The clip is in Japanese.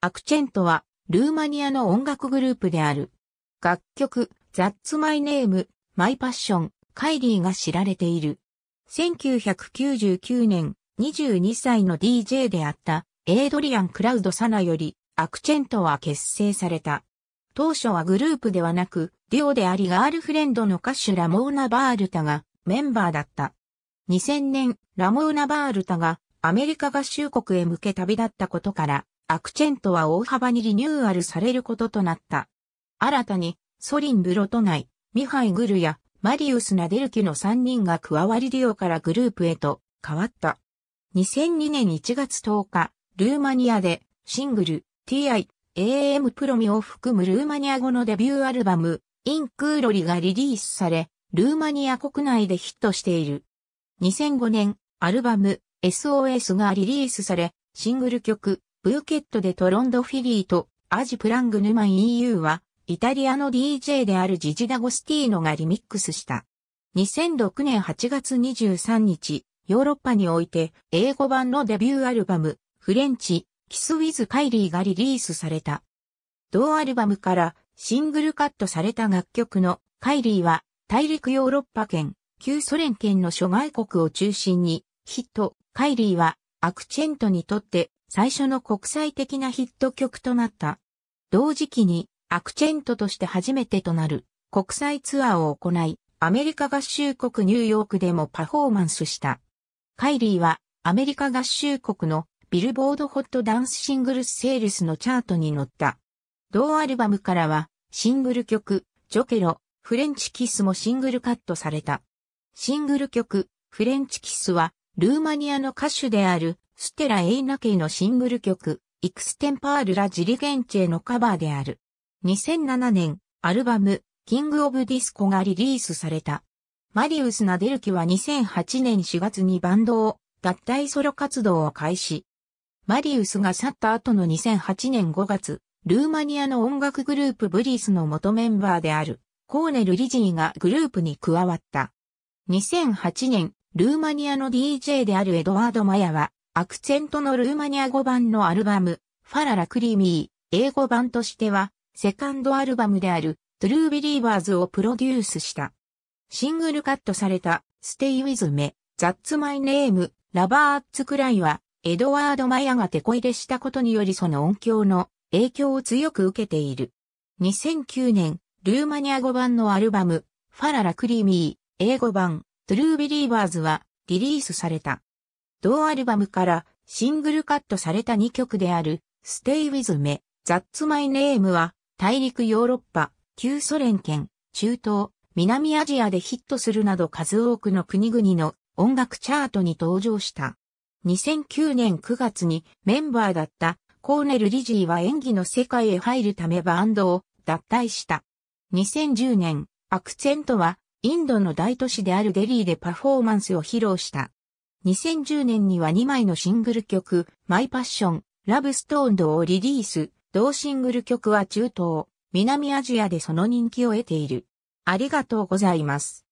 アクチェントは、ルーマニアの音楽グループである。楽曲、ザッツマイネーム、マイパッション、カイリーが知られている。1999年、22歳の DJ であった、エイドリアン・クラウド・サナより、アクチェントは結成された。当初はグループではなく、デュオでありガールフレンドの歌手ラモーナ・バールタがメンバーだった。2000年、ラモーナ・バールタがアメリカ合衆国へ向け旅立ったことから、アクチェントは大幅にリニューアルされることとなった。新たに、ソリン・ブロトナイ、ミハイ・グルや、マリウス・ナデルキの3人が加わりデュオからグループへと変わった。2002年1月10日、ルーマニアでシングル TI AM プロミを含むルーマニア語のデビューアルバムインクーロリがリリースされ、ルーマニア国内でヒットしている。2005年、アルバム SOS がリリースされ、シングル曲ブーケットでトロンドフィリーとアジプラングヌマン EU はイタリアの DJ であるジジダゴスティーノがリミックスした。2006年8月23日、ヨーロッパにおいて英語版のデビューアルバムフレンチ、キスウィズ・カイリーがリリースされた。同アルバムからシングルカットされた楽曲のカイリーは大陸ヨーロッパ圏、旧ソ連圏の諸外国を中心にヒット、カイリーはアクチェントにとって最初の国際的なヒット曲となった。同時期にアクチェントとして初めてとなる国際ツアーを行い、アメリカ合衆国ニューヨークでもパフォーマンスした。カイリーはアメリカ合衆国のビルボードホットダンスシングルスセールスのチャートに乗った。同アルバムからはシングル曲、ジョケロ、フレンチキスもシングルカットされた。シングル曲、フレンチキスはルーマニアの歌手であるステラ・エイナ系のシングル曲、イクステンパール・ラ・ジリゲンチェのカバーである。2007年、アルバム、キング・オブ・ディスコがリリースされた。マリウス・ナデルキは2008年4月にバンドを脱退ソロ活動を開始。マリウスが去った後の2008年5月、ルーマニアの音楽グループブリースの元メンバーであるコーネル・リジーがグループに加わった。2008年、ルーマニアの DJ であるエドワード・マヤはアクセントのルーマニア語版のアルバム、ファララクリーミー、英語版としては、セカンドアルバムである、トゥルービリーバーズをプロデュースした。シングルカットされた、ステイウィズメ、ザッツマイネーム、ラバーツクライは、エドワード・マヤが手こ入れしたことによりその音響の影響を強く受けている。2009年、ルーマニア語版のアルバム、ファララ・クリーミー、英語版、トゥルー・ビリーバーズはリリースされた。同アルバムからシングルカットされた2曲である Stay With Me, That's My Name は大陸ヨーロッパ、旧ソ連圏、中東、南アジアでヒットするなど数多くの国々の音楽チャートに登場した。2009年9月にメンバーだったコーネル・リジーは演技の世界へ入るためバンドを脱退した。2010年、アクセントはインドの大都市であるデリーでパフォーマンスを披露した。2010年には2枚のシングル曲、マイパッション、ラブストーンドをリリース、同シングル曲は中東、南アジアでその人気を得ている。ありがとうございます。